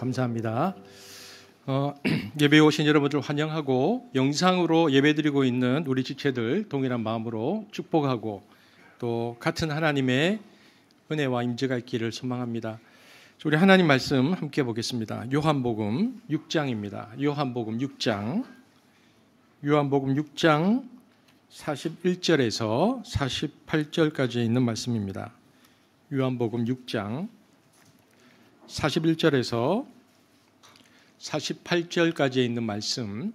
감사합니다. 어, 예배 오신 여러분 들 환영하고 영상으로 예배드리고 있는 우리 지체들 동일한 마음으로 축복하고 또 같은 하나님의 은혜와 임재가 있기를 소망합니다. 우리 하나님 말씀 함께 보겠습니다. 요한복음 6장입니다. 요한복음 6장 요한복음 6장 41절에서 48절까지 있는 말씀입니다. 요한복음 6장 41절에서 48절까지에 있는 말씀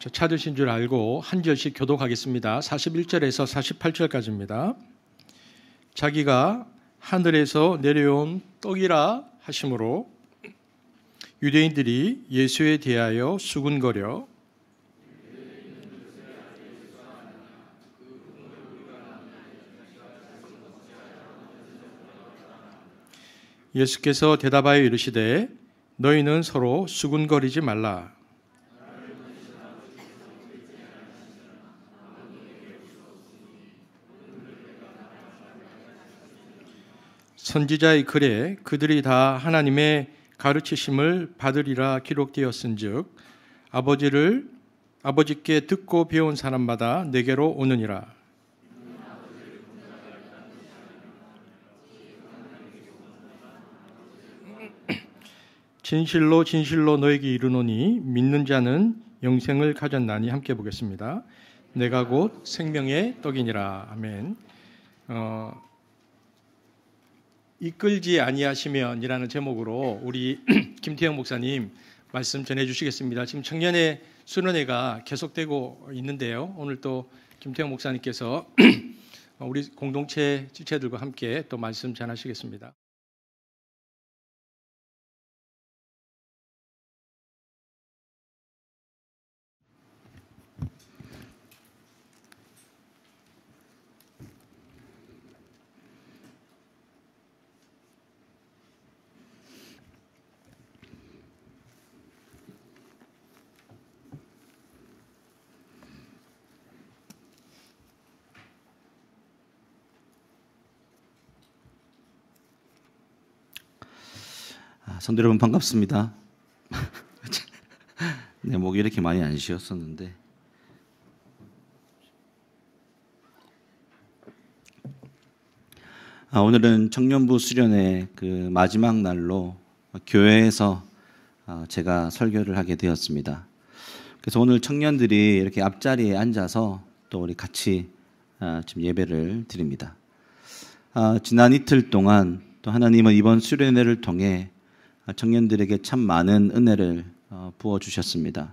저 찾으신 줄 알고 한 절씩 교독하겠습니다. 41절에서 48절까지입니다. 자기가 하늘에서 내려온 떡이라 하심으로 유대인들이 예수에 대하여 수군거려 예수께서 대답하여 이르시되 너희는 서로 수군거리지 말라. 선지자의 글에 그들이 다 하나님의 가르치심을 받으리라 기록되었은즉 아버지를 아버지께 듣고 배운 사람마다 내게로 오느니라. 진실로 진실로 너에게 이르노니 믿는 자는 영생을 가졌나니 함께 보겠습니다. 내가 곧 생명의 떡이니라. 아멘. 어, 이끌지 아니하시면이라는 제목으로 우리 김태형 목사님 말씀 전해 주시겠습니다. 지금 청년의 수련회가 계속되고 있는데요. 오늘 또 김태형 목사님께서 우리 공동체 지체들과 함께 또 말씀 전하시겠습니다. 성도 여러분 반갑습니다. 네, 목이 이렇게 많이 안 쉬었었는데 아, 오늘은 청년부 수련회 그 마지막 날로 교회에서 아, 제가 설교를 하게 되었습니다. 그래서 오늘 청년들이 이렇게 앞자리에 앉아서 또 우리 같이 아, 지금 예배를 드립니다. 아, 지난 이틀 동안 또 하나님은 이번 수련회를 통해 청년들에게 참 많은 은혜를 어, 부어 주셨습니다.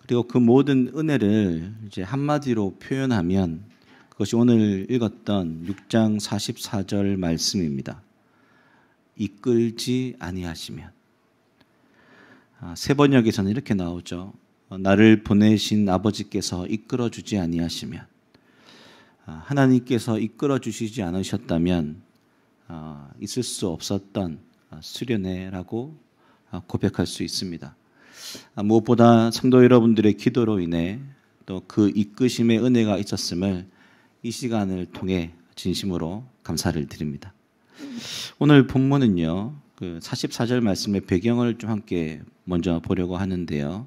그리고 그 모든 은혜를 이제 한마디로 표현하면 그것이 오늘 읽었던 6장 44절 말씀입니다. 이끌지 아니하시면 아, 세 번역에서는 이렇게 나오죠. 어, 나를 보내신 아버지께서 이끌어 주지 아니하시면 아, 하나님께서 이끌어 주시지 않으셨다면 어, 있을 수 없었던 아, 수련회라고 아, 고백할 수 있습니다. 아, 무엇보다 성도 여러분들의 기도로 인해 또 그 이끄심의 은혜가 있었음을 이 시간을 통해 진심으로 감사를 드립니다. 오늘 본문은요, 그 44절 말씀의 배경을 좀 함께 먼저 보려고 하는데요.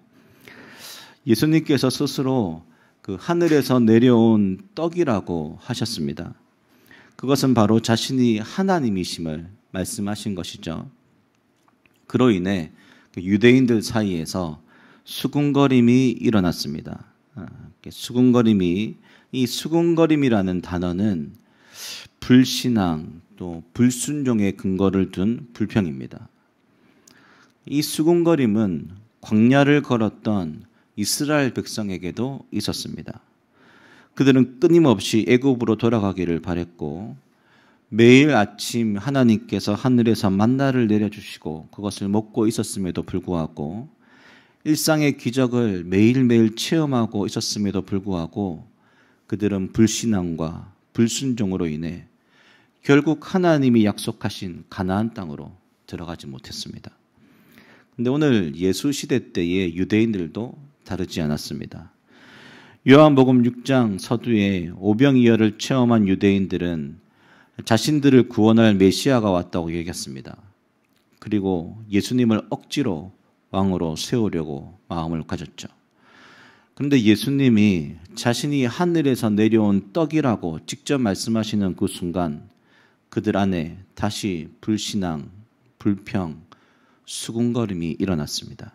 예수님께서 스스로 그 하늘에서 내려온 떡이라고 하셨습니다. 그것은 바로 자신이 하나님이심을 말씀하신 것이죠. 그로 인해 그 유대인들 사이에서 수군거림이 일어났습니다. 아, 수군거림이 이 수군거림이라는 단어는 불신앙 또 불순종의 근거를 둔 불평입니다. 이 수군거림은 광야를 걸었던 이스라엘 백성에게도 있었습니다. 그들은 끊임없이 애굽으로 돌아가기를 바랬고 매일 아침 하나님께서 하늘에서 만나를 내려주시고 그것을 먹고 있었음에도 불구하고 일상의 기적을 매일매일 체험하고 있었음에도 불구하고 그들은 불신앙과 불순종으로 인해 결국 하나님이 약속하신 가나안 땅으로 들어가지 못했습니다. 근데 오늘 예수 시대 때의 유대인들도 다르지 않았습니다. 요한복음 6장 서두에 오병이어를 체험한 유대인들은 자신들을 구원할 메시아가 왔다고 얘기했습니다. 그리고 예수님을 억지로 왕으로 세우려고 마음을 가졌죠. 그런데 예수님이 자신이 하늘에서 내려온 떡이라고 직접 말씀하시는 그 순간 그들 안에 다시 불신앙, 불평, 수군거림이 일어났습니다.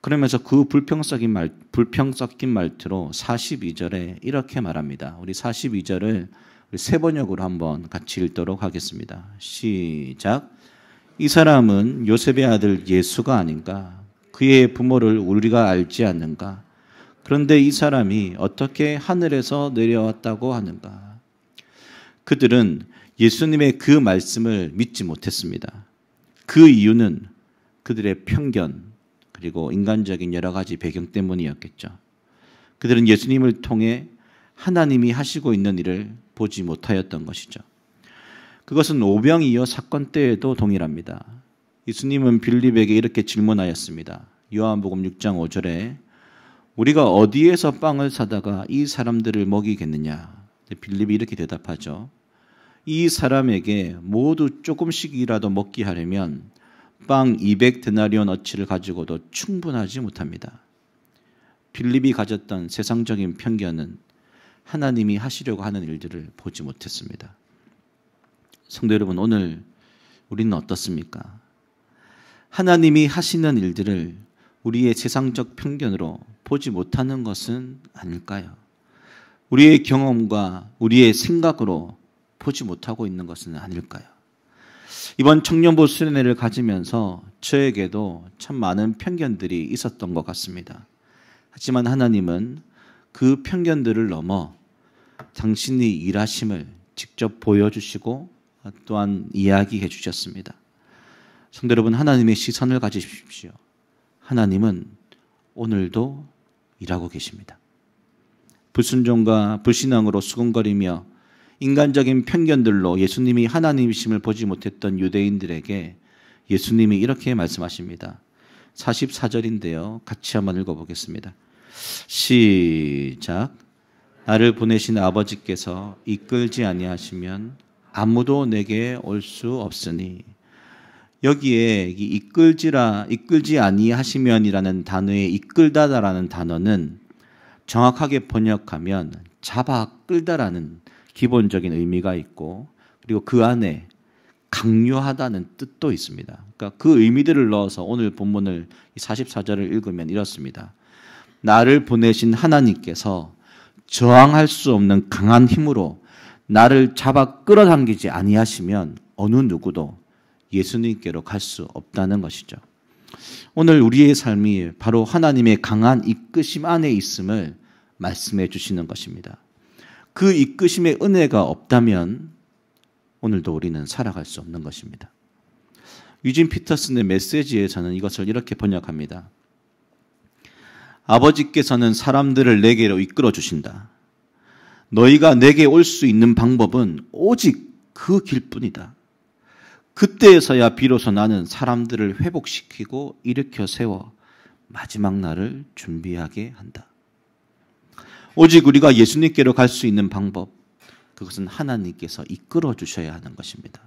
그러면서 그 불평 섞인, 말, 불평 섞인 말투로 42절에 이렇게 말합니다. 우리 42절을 세 번역으로 한번 같이 읽도록 하겠습니다. 시작. 이 사람은 요셉의 아들 예수가 아닌가? 그의 부모를 우리가 알지 않는가? 그런데 이 사람이 어떻게 하늘에서 내려왔다고 하는가? 그들은 예수님의 그 말씀을 믿지 못했습니다. 그 이유는 그들의 편견, 그리고 인간적인 여러 가지 배경 때문이었겠죠. 그들은 예수님을 통해 하나님이 하시고 있는 일을 보지 못하였던 것이죠. 그것은 오병이어 사건 때에도 동일합니다. 예수님은 빌립에게 이렇게 질문하였습니다. 요한복음 6장 5절에 우리가 어디에서 빵을 사다가 이 사람들을 먹이겠느냐? 빌립이 이렇게 대답하죠. 이 사람에게 모두 조금씩이라도 먹게 하려면 빵 200데나리온 어치를 가지고도 충분하지 못합니다. 빌립이 가졌던 세상적인 편견은 하나님이 하시려고 하는 일들을 보지 못했습니다. 성도 여러분, 오늘 우리는 어떻습니까? 하나님이 하시는 일들을 우리의 세상적 편견으로 보지 못하는 것은 아닐까요? 우리의 경험과 우리의 생각으로 보지 못하고 있는 것은 아닐까요? 이번 청년보 수련회를 가지면서 저에게도 참 많은 편견들이 있었던 것 같습니다. 하지만 하나님은 그 편견들을 넘어 당신이 일하심을 직접 보여주시고 또한 이야기해 주셨습니다. 성도 여러분, 하나님의 시선을 가지십시오. 하나님은 오늘도 일하고 계십니다. 불순종과 불신앙으로 수근거리며 인간적인 편견들로 예수님이 하나님이심을 보지 못했던 유대인들에게 예수님이 이렇게 말씀하십니다. 44절인데요. 같이 한번 읽어보겠습니다. 시작. 나를 보내신 아버지께서 이끌지 아니하시면 아무도 내게 올 수 없으니 여기에 이끌지라 이끌지 아니하시면이라는 단어의 이끌다다라는 단어는 정확하게 번역하면 잡아 끌다라는 기본적인 의미가 있고 그리고 그 안에 강요하다는 뜻도 있습니다. 그러니까 그 의미들을 넣어서 오늘 본문을 44절을 읽으면 이렇습니다. 나를 보내신 하나님께서 저항할 수 없는 강한 힘으로 나를 잡아 끌어당기지 아니하시면 어느 누구도 예수님께로 갈 수 없다는 것이죠. 오늘 우리의 삶이 바로 하나님의 강한 이끄심 안에 있음을 말씀해 주시는 것입니다. 그 이끄심의 은혜가 없다면 오늘도 우리는 살아갈 수 없는 것입니다. 유진 피터슨의 메시지에 서는 이것을 이렇게 번역합니다. 아버지께서는 사람들을 내게로 이끌어 주신다. 너희가 내게 올 수 있는 방법은 오직 그 길뿐이다. 그때에서야 비로소 나는 사람들을 회복시키고 일으켜 세워 마지막 날을 준비하게 한다. 오직 우리가 예수님께로 갈 수 있는 방법, 그것은 하나님께서 이끌어 주셔야 하는 것입니다.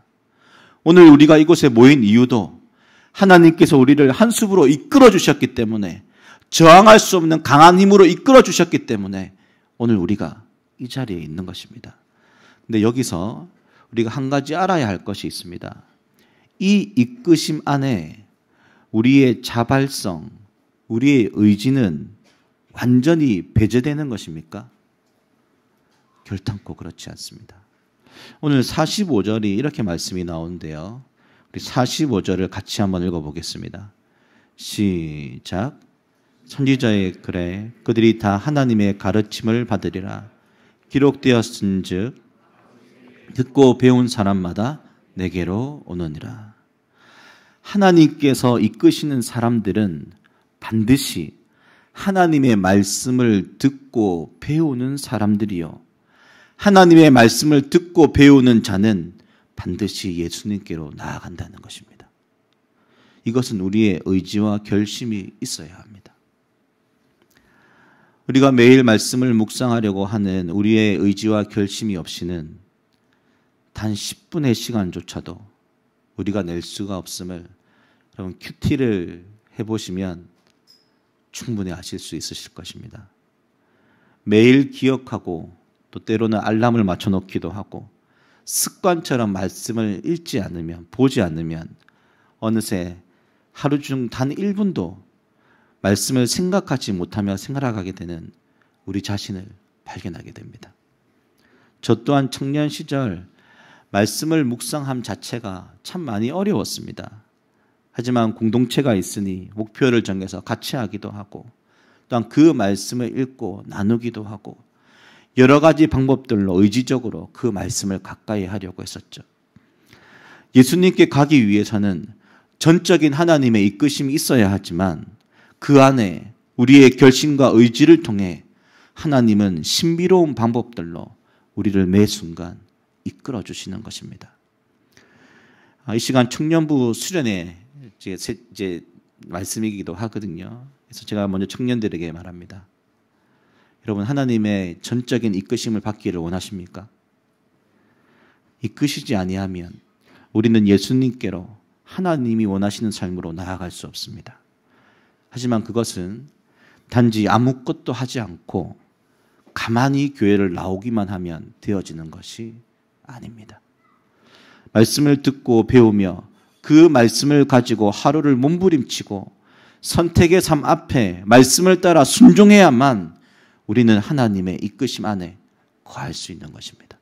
오늘 우리가 이곳에 모인 이유도 하나님께서 우리를 한 숲으로 이끌어 주셨기 때문에 저항할 수 없는 강한 힘으로 이끌어 주셨기 때문에 오늘 우리가 이 자리에 있는 것입니다. 근데 여기서 우리가 한 가지 알아야 할 것이 있습니다. 이 이끄심 안에 우리의 자발성, 우리의 의지는 완전히 배제되는 것입니까? 결탄코 그렇지 않습니다. 오늘 45절이 이렇게 말씀이 나오는데요. 우리 45절을 같이 한번 읽어보겠습니다. 시작. 선지자의 글에 그들이 다 하나님의 가르침을 받으리라. 기록되었은즉 듣고 배운 사람마다 내게로 오느니라. 하나님께서 이끄시는 사람들은 반드시 하나님의 말씀을 듣고 배우는 사람들이요. 하나님의 말씀을 듣고 배우는 자는 반드시 예수님께로 나아간다는 것입니다. 이것은 우리의 의지와 결심이 있어야 합니다. 우리가 매일 말씀을 묵상하려고 하는 우리의 의지와 결심이 없이는 단 10분의 시간조차도 우리가 낼 수가 없음을 여러분 큐티를 해보시면 충분히 아실 수 있으실 것입니다. 매일 기억하고 또 때로는 알람을 맞춰놓기도 하고 습관처럼 말씀을 읽지 않으면 보지 않으면 어느새 하루 중 단 1분도 말씀을 생각하지 못하며 생활하게 되는 우리 자신을 발견하게 됩니다. 저 또한 청년 시절 말씀을 묵상함 자체가 참 많이 어려웠습니다. 하지만 공동체가 있으니 목표를 정해서 같이 하기도 하고 또한 그 말씀을 읽고 나누기도 하고 여러 가지 방법들로 의지적으로 그 말씀을 가까이 하려고 했었죠. 예수님께 가기 위해서는 전적인 하나님의 이끄심이 있어야 하지만 그 안에 우리의 결심과 의지를 통해 하나님은 신비로운 방법들로 우리를 매 순간 이끌어 주시는 것입니다. 아, 이 시간 청년부 수련회 이제 말씀이기도 하거든요. 그래서 제가 먼저 청년들에게 말합니다. 여러분 하나님의 전적인 이끄심을 받기를 원하십니까? 이끄시지 아니하면 우리는 예수님께로 하나님이 원하시는 삶으로 나아갈 수 없습니다. 하지만 그것은 단지 아무것도 하지 않고 가만히 교회를 나오기만 하면 되어지는 것이 아닙니다. 말씀을 듣고 배우며 그 말씀을 가지고 하루를 몸부림치고 선택의 삶 앞에 말씀을 따라 순종해야만 우리는 하나님의 이끄심 안에 거할 수 있는 것입니다.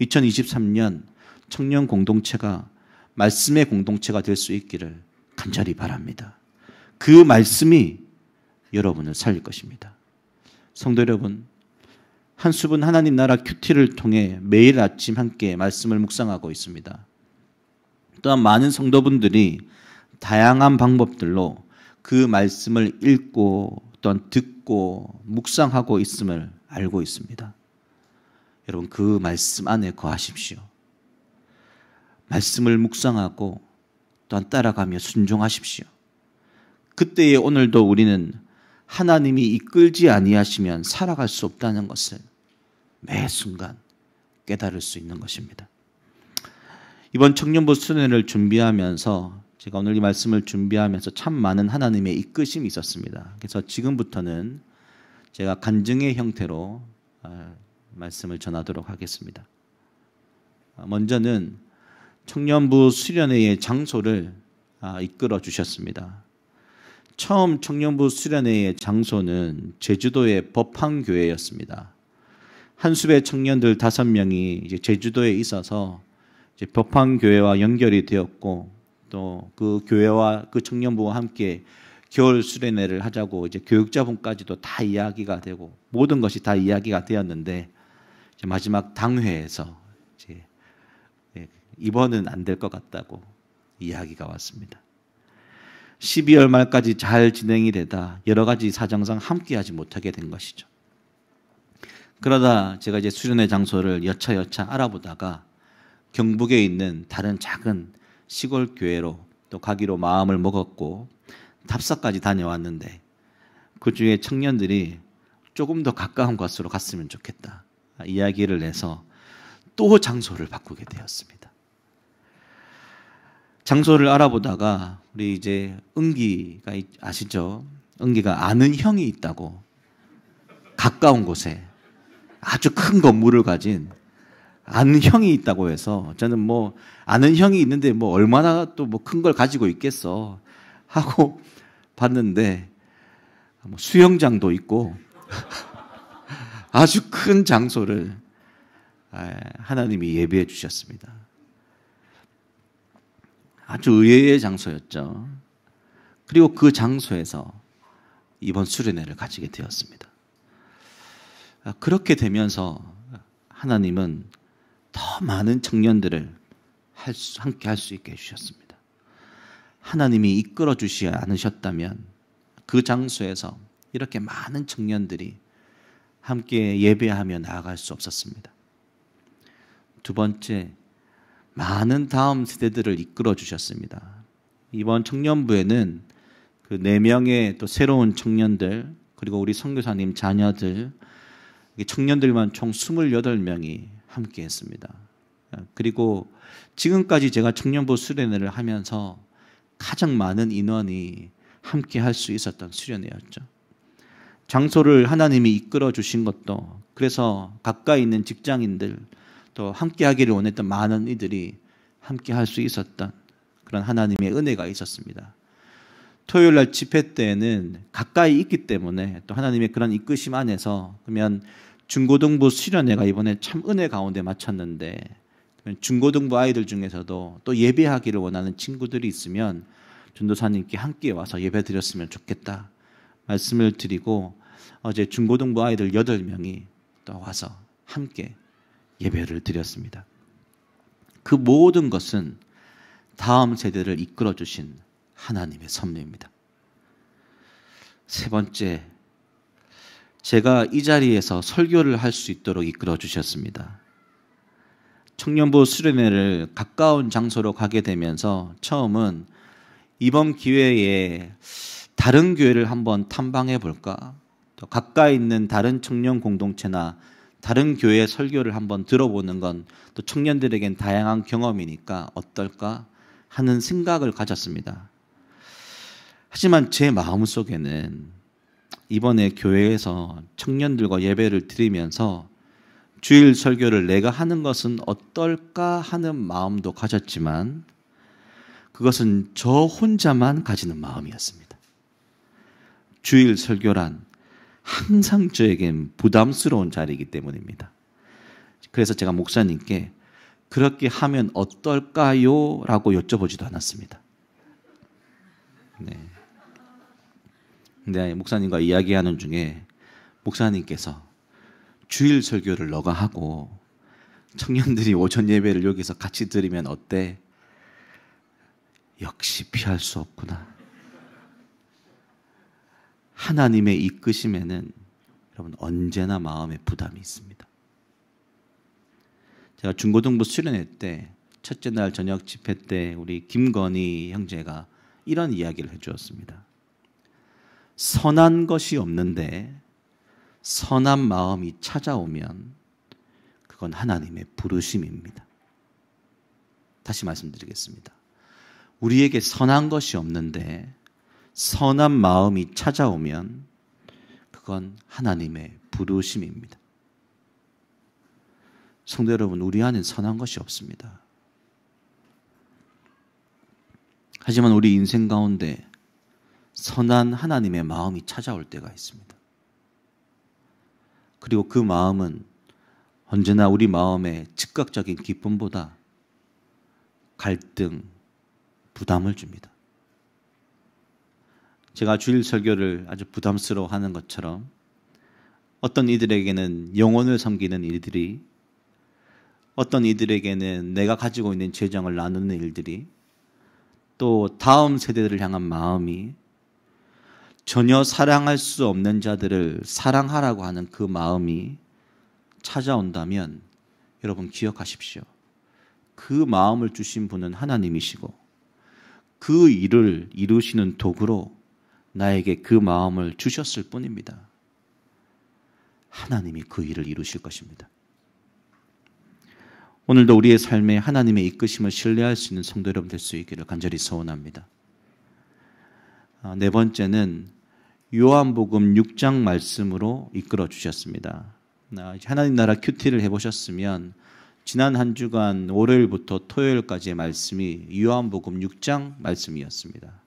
2023년 청년 공동체가 말씀의 공동체가 될 수 있기를 간절히 바랍니다. 그 말씀이 여러분을 살릴 것입니다. 성도 여러분, 한 수분 하나님 나라 큐티를 통해 매일 아침 함께 말씀을 묵상하고 있습니다. 또한 많은 성도분들이 다양한 방법들로 그 말씀을 읽고 또한 듣고 묵상하고 있음을 알고 있습니다. 여러분 그 말씀 안에 거하십시오. 말씀을 묵상하고 또한 따라가며 순종하십시오. 그때의 오늘도 우리는 하나님이 이끌지 아니하시면 살아갈 수 없다는 것을 매 순간 깨달을 수 있는 것입니다. 이번 청년부 수련회를 준비하면서 제가 오늘 이 말씀을 준비하면서 참 많은 하나님의 이끄심이 있었습니다. 그래서 지금부터는 제가 간증의 형태로 아, 말씀을 전하도록 하겠습니다. 아, 먼저는 청년부 수련회의 장소를 아, 이끌어 주셨습니다. 처음 청년부 수련회의 장소는 제주도의 법항교회였습니다. 한수배 청년들 다섯 명이 제주도에 있어서 이제 법항교회와 연결이 되었고 또 그 교회와 그 청년부와 함께 겨울 수련회를 하자고 이제 교육자분까지도 다 이야기가 되고 모든 것이 다 이야기가 되었는데 마지막 당회에서 이제 예, 이번은 안 될 것 같다고 이야기가 왔습니다. 12월 말까지 잘 진행이 되다 여러 가지 사정상 함께하지 못하게 된 것이죠. 그러다 제가 이제 수련회 장소를 여차여차 알아보다가 경북에 있는 다른 작은 시골 교회로 또 가기로 마음을 먹었고 답사까지 다녀왔는데 그 중에 청년들이 조금 더 가까운 곳으로 갔으면 좋겠다 이야기를 해서또 장소를 바꾸게 되었습니다. 장소를 알아보다가 우리 이제 은기가 아시죠? 은기가 아는 형이 있다고 가까운 곳에 아주 큰 건물을 가진 아는 형이 있다고 해서 저는 뭐 아는 형이 있는데 뭐 얼마나 또 뭐 큰 걸 가지고 있겠어 하고 봤는데 뭐 수영장도 있고 아주 큰 장소를 아, 하나님이 예비해 주셨습니다. 아주 의외의 장소였죠. 그리고 그 장소에서 이번 수련회를 가지게 되었습니다. 아, 그렇게 되면서 하나님은 더 많은 청년들을 할 수, 함께 할 수 있게 해주셨습니다. 하나님이 이끌어 주시지 않으셨다면 그 장소에서 이렇게 많은 청년들이 함께 예배하며 나아갈 수 없었습니다. 두 번째, 많은 다음 세대들을 이끌어 주셨습니다. 이번 청년부에는 그 네 명의 또 새로운 청년들 그리고 우리 선교사님 자녀들 청년들만 총 28명이 함께 했습니다. 그리고 지금까지 제가 청년부 수련회를 하면서 가장 많은 인원이 함께 할 수 있었던 수련회였죠. 장소를 하나님이 이끌어 주신 것도 그래서 가까이 있는 직장인들 또 함께하기를 원했던 많은 이들이 함께할 수 있었던 그런 하나님의 은혜가 있었습니다. 토요일 날 집회 때는 가까이 있기 때문에 또 하나님의 그런 이끄심 안에서 그러면 중고등부 수련회가 이번에 참 은혜 가운데 마쳤는데 중고등부 아이들 중에서도 또 예배하기를 원하는 친구들이 있으면 전도사님께 함께 와서 예배 드렸으면 좋겠다 말씀을 드리고 어제 중고등부 아이들 8명이 또 와서 함께 예배를 드렸습니다. 그 모든 것은 다음 세대를 이끌어 주신 하나님의 섭리입니다. 세 번째, 제가 이 자리에서 설교를 할 수 있도록 이끌어 주셨습니다. 청년부 수련회를 가까운 장소로 가게 되면서 처음은 이번 기회에 다른 교회를 한번 탐방해 볼까? 또 가까이 있는 다른 청년 공동체나 다른 교회 설교를 한번 들어보는 건 또 청년들에겐 다양한 경험이니까 어떨까 하는 생각을 가졌습니다. 하지만 제 마음 속에는 이번에 교회에서 청년들과 예배를 드리면서 주일 설교를 내가 하는 것은 어떨까 하는 마음도 가졌지만 그것은 저 혼자만 가지는 마음이었습니다. 주일 설교란 항상 저에겐 부담스러운 자리이기 때문입니다. 그래서 제가 목사님께 그렇게 하면 어떨까요? 라고 여쭤보지도 않았습니다. 네. 근데 목사님과 이야기하는 중에 목사님께서 주일 설교를 너가 하고 청년들이 오전 예배를 여기서 같이 드리면 어때? 역시 피할 수 없구나. 하나님의 이끄심에는 여러분 언제나 마음에 부담이 있습니다. 제가 중고등부 수련회 때 첫째 날 저녁 집회 때 우리 김건희 형제가 이런 이야기를 해주었습니다. 선한 것이 없는데 선한 마음이 찾아오면 그건 하나님의 부르심입니다. 다시 말씀드리겠습니다. 우리에게 선한 것이 없는데 선한 마음이 찾아오면 그건 하나님의 부르심입니다. 성도 여러분, 우리 안엔 선한 것이 없습니다. 하지만 우리 인생 가운데 선한 하나님의 마음이 찾아올 때가 있습니다. 그리고 그 마음은 언제나 우리 마음의 즉각적인 기쁨보다 갈등, 부담을 줍니다. 제가 주일 설교를 아주 부담스러워 하는 것처럼 어떤 이들에게는 영혼을 섬기는 일들이 어떤 이들에게는 내가 가지고 있는 재정을 나누는 일들이 또 다음 세대들을 향한 마음이 전혀 사랑할 수 없는 자들을 사랑하라고 하는 그 마음이 찾아온다면 여러분 기억하십시오. 그 마음을 주신 분은 하나님이시고 그 일을 이루시는 도구로 나에게 그 마음을 주셨을 뿐입니다. 하나님이 그 일을 이루실 것입니다. 오늘도 우리의 삶에 하나님의 이끄심을 신뢰할 수 있는 성도 여러분 될 수 있기를 간절히 소원합니다. 아, 네 번째는 요한복음 6장 말씀으로 이끌어 주셨습니다. 아, 하나님 나라 큐티를 해보셨으면 지난 한 주간 월요일부터 토요일까지의 말씀이 요한복음 6장 말씀이었습니다.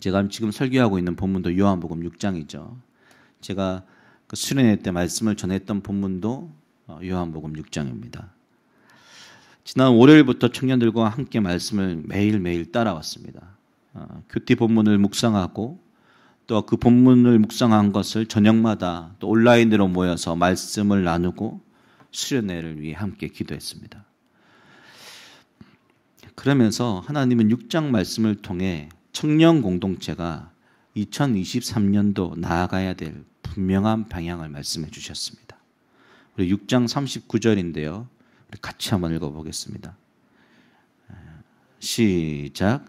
제가 지금 설교하고 있는 본문도 요한복음 6장이죠. 제가 그 수련회 때 말씀을 전했던 본문도 어, 요한복음 6장입니다. 지난 월요일부터 청년들과 함께 말씀을 매일매일 따라왔습니다. 어, 교티 본문을 묵상하고 또 그 본문을 묵상한 것을 저녁마다 또 온라인으로 모여서 말씀을 나누고 수련회를 위해 함께 기도했습니다. 그러면서 하나님은 6장 말씀을 통해 청년 공동체가 2023년도 나아가야 될 분명한 방향을 말씀해 주셨습니다. 우리 6장 39절인데요. 우리 같이 한번 읽어 보겠습니다. 시작.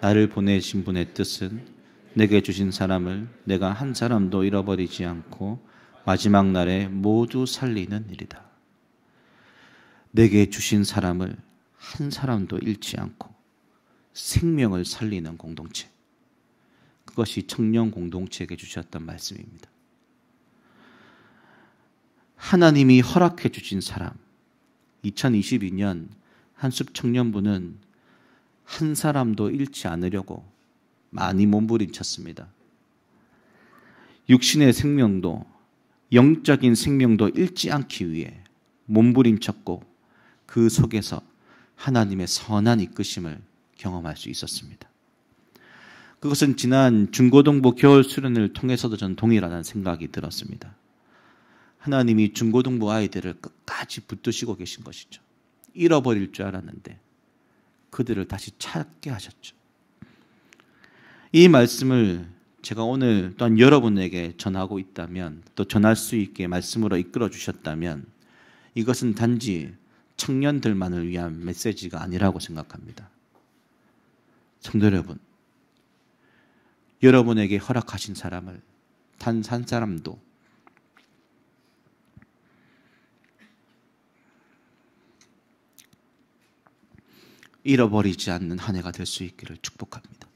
나를 보내신 분의 뜻은 내게 주신 사람을 내가 한 사람도 잃어버리지 않고 마지막 날에 모두 살리는 일이다. 내게 주신 사람을 한 사람도 잃지 않고 생명을 살리는 공동체. 그것이 청년 공동체에게 주셨던 말씀입니다. 하나님이 허락해 주신 사람. 2022년 한숲 청년부는 한 사람도 잃지 않으려고 많이 몸부림쳤습니다. 육신의 생명도 영적인 생명도 잃지 않기 위해 몸부림쳤고 그 속에서 하나님의 선한 이끄심을 경험할 수 있었습니다. 그것은 지난 중고등부 겨울 수련을 통해서도 전 동일하다는 생각이 들었습니다. 하나님이 중고등부 아이들을 끝까지 붙드시고 계신 것이죠. 잃어버릴 줄 알았는데 그들을 다시 찾게 하셨죠. 이 말씀을 제가 오늘 또한 여러분에게 전하고 있다면 또 전할 수 있게 말씀으로 이끌어 주셨다면 이것은 단지 청년들만을 위한 메시지가 아니라고 생각합니다. 성도 여러분, 여러분에게 허락하신 사람을 단 한 사람도 잃어버리지 않는 한 해가 될 수 있기를 축복합니다.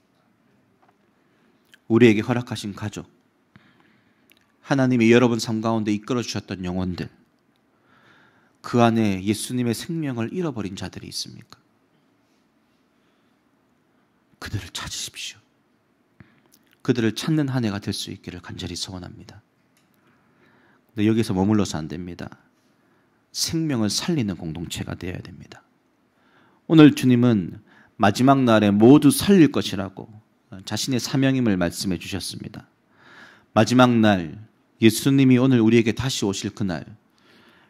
우리에게 허락하신 가족, 하나님이 여러분 삶 가운데 이끌어 주셨던 영혼들, 그 안에 예수님의 생명을 잃어버린 자들이 있습니까? 그들을 찾으십시오. 그들을 찾는 한 해가 될 수 있기를 간절히 소원합니다. 근데 여기서 머물러서 안 됩니다. 생명을 살리는 공동체가 되어야 됩니다. 오늘 주님은 마지막 날에 모두 살릴 것이라고 자신의 사명임을 말씀해 주셨습니다. 마지막 날 예수님이 오늘 우리에게 다시 오실 그날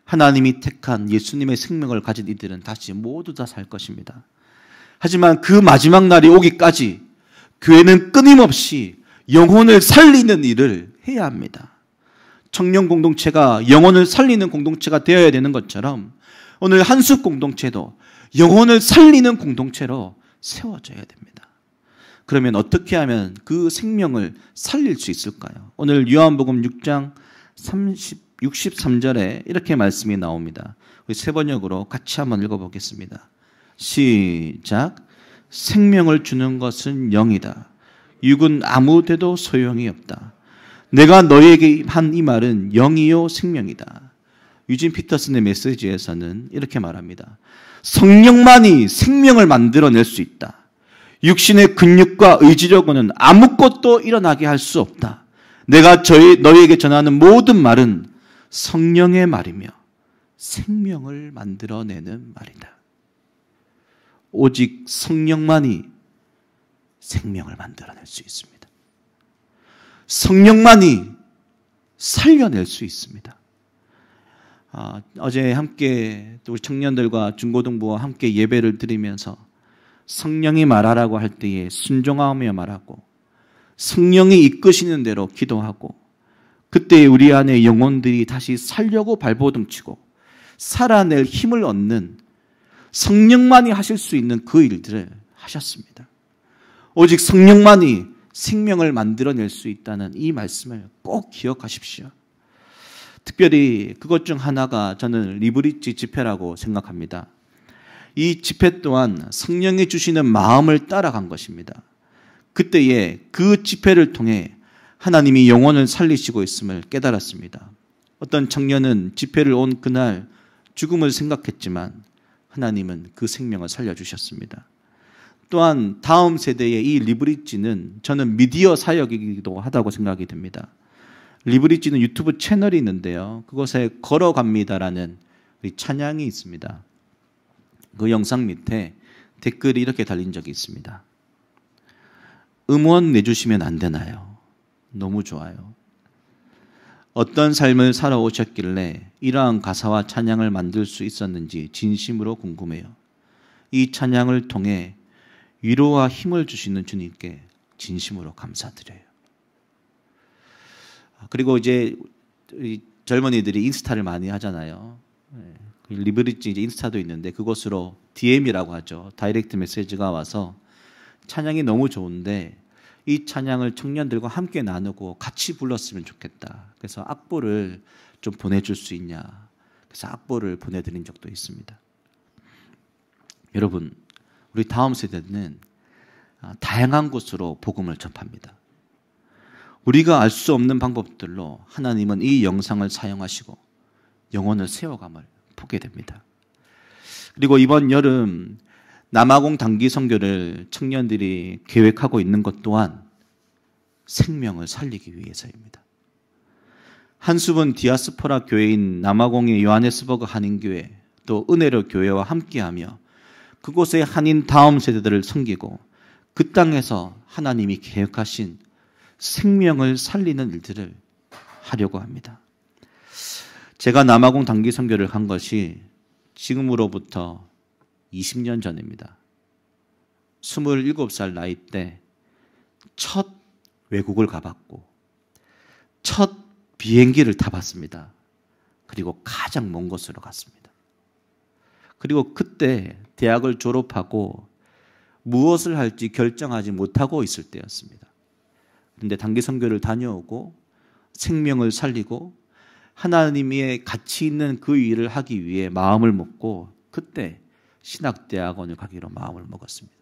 하나님이 택한 예수님의 생명을 가진 이들은 다시 모두 다 살 것입니다. 하지만 그 마지막 날이 오기까지 교회는 끊임없이 영혼을 살리는 일을 해야 합니다. 청년 공동체가 영혼을 살리는 공동체가 되어야 되는 것처럼 오늘 한숙 공동체도 영혼을 살리는 공동체로 세워져야 됩니다. 그러면 어떻게 하면 그 생명을 살릴 수 있을까요? 오늘 요한복음 6장 30, 63절에 이렇게 말씀이 나옵니다. 세 번역으로 같이 한번 읽어보겠습니다. 시작. 생명을 주는 것은 영이다. 육은 아무 데도 소용이 없다. 내가 너희에게 한 이 말은 영이요 생명이다. 유진 피터슨의 메시지에서는 이렇게 말합니다. 성령만이 생명을 만들어낼 수 있다. 육신의 근육과 의지력은 아무것도 일어나게 할 수 없다. 내가 저희 너희에게 전하는 모든 말은 성령의 말이며 생명을 만들어내는 말이다. 오직 성령만이 생명을 만들어낼 수 있습니다. 성령만이 살려낼 수 있습니다. 아, 어제 함께 또 우리 청년들과 중고등부와 함께 예배를 드리면서 성령이 말하라고 할 때에 순종하며 말하고 성령이 이끄시는 대로 기도하고 그때 우리 안에 영혼들이 다시 살려고 발버둥치고 살아낼 힘을 얻는 성령만이 하실 수 있는 그 일들을 하셨습니다. 오직 성령만이 생명을 만들어낼 수 있다는 이 말씀을 꼭 기억하십시오. 특별히 그것 중 하나가 저는 리브리지 집회라고 생각합니다. 이 집회 또한 성령이 주시는 마음을 따라간 것입니다. 그때에 그 집회를 통해 하나님이 영혼을 살리시고 있음을 깨달았습니다. 어떤 청년은 집회를 온 그날 죽음을 생각했지만 하나님은 그 생명을 살려주셨습니다. 또한 다음 세대의 이 리브리지는 저는 미디어 사역이기도 하다고 생각이 됩니다. 리브리지는 유튜브 채널이 있는데요. 그것에 걸어갑니다라는 찬양이 있습니다. 그 영상 밑에 댓글이 이렇게 달린 적이 있습니다. 음원 내주시면 안 되나요? 너무 좋아요. 어떤 삶을 살아오셨길래 이러한 가사와 찬양을 만들 수 있었는지 진심으로 궁금해요. 이 찬양을 통해 위로와 힘을 주시는 주님께 진심으로 감사드려요. 아, 그리고 이제 젊은이들이 인스타를 많이 하잖아요. 네, 그 리브리지 이제 인스타도 있는데 그것으로 DM이라고 하죠. 다이렉트 메시지가 와서 찬양이 너무 좋은데 이 찬양을 청년들과 함께 나누고 같이 불렀으면 좋겠다. 그래서 악보를 좀 보내줄 수 있냐. 그래서 악보를 보내드린 적도 있습니다. 여러분, 우리 다음 세대는 아, 다양한 곳으로 복음을 접합니다. 우리가 알 수 없는 방법들로 하나님은 이 영상을 사용하시고 영혼을 세워감을 보게 됩니다. 그리고 이번 여름 남아공 단기 선교를 청년들이 계획하고 있는 것 또한 생명을 살리기 위해서입니다. 한수분 디아스포라 교회인 남아공의 요하네스버그 한인교회 또 은혜로 교회와 함께하며 그곳의 한인 다음 세대들을 섬기고 그 땅에서 하나님이 계획하신 생명을 살리는 일들을 하려고 합니다. 제가 남아공 단기 선교를 한 것이 지금으로부터 20년 전입니다. 27살 나이 때 첫 외국을 가봤고 첫 비행기를 타봤습니다. 그리고 가장 먼 곳으로 갔습니다. 그리고 그때 대학을 졸업하고 무엇을 할지 결정하지 못하고 있을 때였습니다. 그런데 단기 선교를 다녀오고 생명을 살리고 하나님의 가치 있는 그 일을 하기 위해 마음을 먹고 그때 신학대학원을 가기로 마음을 먹었습니다.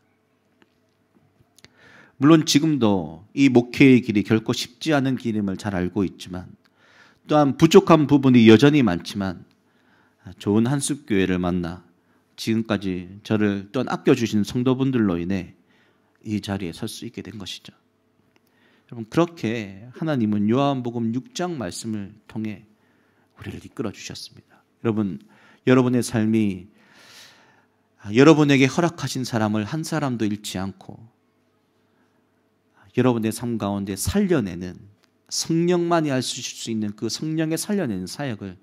물론 지금도 이 목회의 길이 결코 쉽지 않은 길임을 잘 알고 있지만 또한 부족한 부분이 여전히 많지만 좋은 한숲교회를 만나 지금까지 저를 또한 아껴주신 성도분들로 인해 이 자리에 설 수 있게 된 것이죠. 여러분 그렇게 하나님은 요한복음 6장 말씀을 통해 우리를 이끌어 주셨습니다. 여러분 여러분의 삶이 아, 여러분에게 허락하신 사람을 한 사람도 잃지 않고 여러분의 삶 가운데 살려내는 성령만이 알수 있는 그 성령의 살려내는 사역을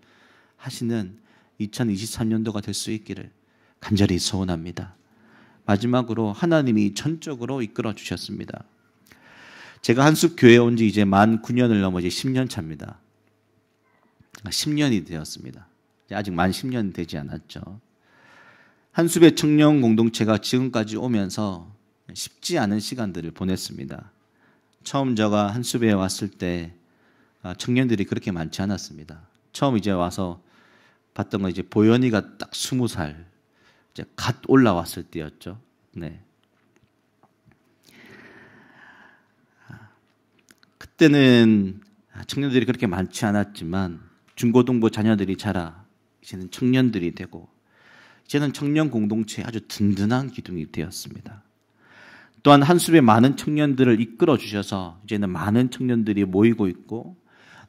하시는 2023년도가 될 수 있기를 간절히 소원합니다. 마지막으로 하나님이 전적으로 이끌어 주셨습니다. 제가 한숲 교회 에온 지 이제 만 9년을 넘어 이제 10년 차입니다. 10년이 아, 되었습니다. 아직 만 10년 되지 않았죠. 한수배 청년 공동체가 지금까지 오면서 쉽지 않은 시간들을 보냈습니다. 처음 제가 한수배에 왔을 때 아, 청년들이 그렇게 많지 않았습니다. 처음 이제 와서 봤던 건 이제 보현이가 딱 스무 살, 이제 갓 올라왔을 때였죠. 네. 그때는 청년들이 그렇게 많지 않았지만 중고등부 자녀들이 자라 이제는 청년들이 되고 저는 청년 공동체의 아주 든든한 기둥이 되었습니다. 또한 한숲에 많은 청년들을 이끌어 주셔서 이제는 많은 청년들이 모이고 있고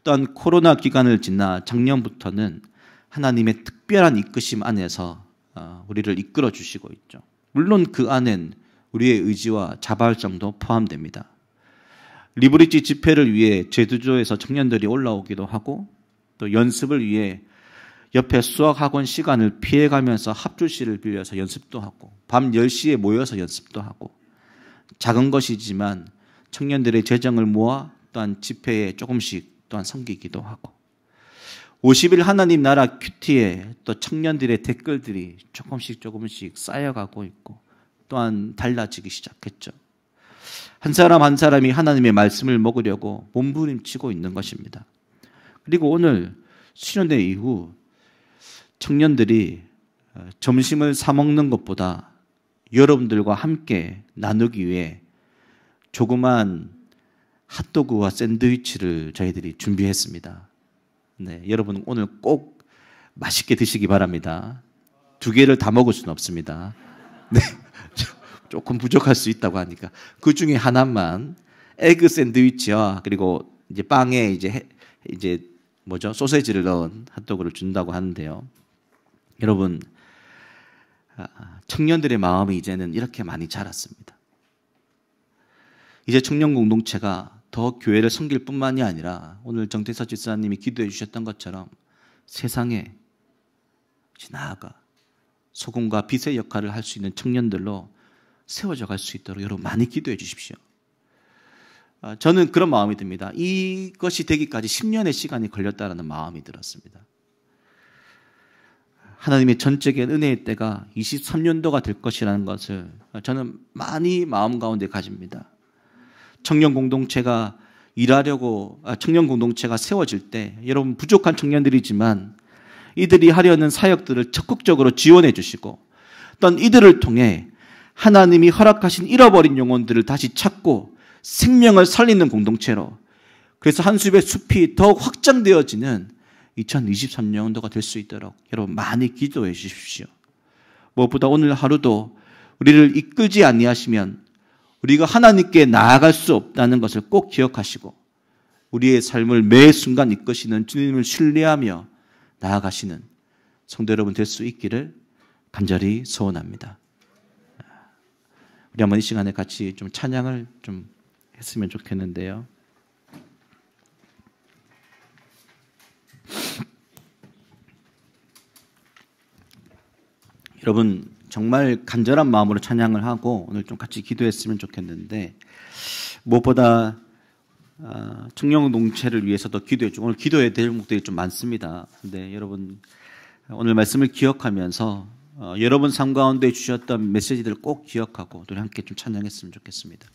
또한 코로나 기간을 지나 작년부터는 하나님의 특별한 이끄심 안에서 어, 우리를 이끌어 주시고 있죠. 물론 그 안엔 우리의 의지와 자발성도 포함됩니다. 리브리지 집회를 위해 제주도에서 청년들이 올라오기도 하고 또 연습을 위해 옆에 수학학원 시간을 피해가면서 합주실을 빌려서 연습도 하고 밤 10시에 모여서 연습도 하고 작은 것이지만 청년들의 재정을 모아 또한 집회에 조금씩 또한 섬기기도 하고 50일 하나님 나라 큐티에 또 청년들의 댓글들이 조금씩 조금씩 쌓여가고 있고 또한 달라지기 시작했죠. 한 사람 한 사람이 하나님의 말씀을 먹으려고 몸부림치고 있는 것입니다. 그리고 오늘 신련회 이후 청년들이 어, 점심을 사먹는 것보다 여러분들과 함께 나누기 위해 조그만 핫도그와 샌드위치를 저희들이 준비했습니다. 네, 여러분 오늘 꼭 맛있게 드시기 바랍니다. 두 개를 다 먹을 수는 없습니다. 네, 조금 부족할 수 있다고 하니까 그 중에 하나만 에그 샌드위치와 그리고 이제 빵에 이제 이제 뭐죠 소세지를 넣은 핫도그를 준다고 하는데요. 여러분 아, 청년들의 마음이 이제는 이렇게 많이 자랐습니다. 이제 청년 공동체가 더 교회를 섬길 뿐만이 아니라 오늘 정태서 집사님이 기도해 주셨던 것처럼 세상에 지 나아가 소금과 빛의 역할을 할 수 있는 청년들로 세워져 갈 수 있도록 여러분 많이 기도해 주십시오. 아, 저는 그런 마음이 듭니다. 이것이 되기까지 10년의 시간이 걸렸다는 마음이 들었습니다. 하나님의 전적인 은혜의 때가 23년도가 될 것이라는 것을 저는 많이 마음 가운데 가집니다. 청년 공동체가 일하려고 아, 청년 공동체가 세워질 때 여러분 부족한 청년들이지만 이들이 하려는 사역들을 적극적으로 지원해 주시고 어 이들을 통해 하나님이 허락하신 잃어버린 영혼들을 다시 찾고 생명을 살리는 공동체로 그래서 한숲의 숲이 더욱 확장되어지는 2023년도가 될 수 있도록 여러분 많이 기도해 주십시오. 무엇보다 오늘 하루도 우리를 이끌지 아니하시면 우리가 하나님께 나아갈 수 없다는 것을 꼭 기억하시고 우리의 삶을 매 순간 이끄시는 주님을 신뢰하며 나아가시는 성도 여러분 될 수 있기를 간절히 소원합니다. 우리 한번 이 시간에 같이 좀 찬양을 좀 했으면 좋겠는데요. 여러분 정말 간절한 마음으로 찬양을 하고 오늘 좀 같이 기도했으면 좋겠는데 무엇보다 아, 청년 농체를 위해서더 기도해 주고 오늘 기도해야 될목적이좀 많습니다. 근데 여러분 오늘 말씀을 기억하면서 어, 여러분 삶 가운데 주셨던 메시지들을 꼭 기억하고 우리 함께 좀 찬양했으면 좋겠습니다.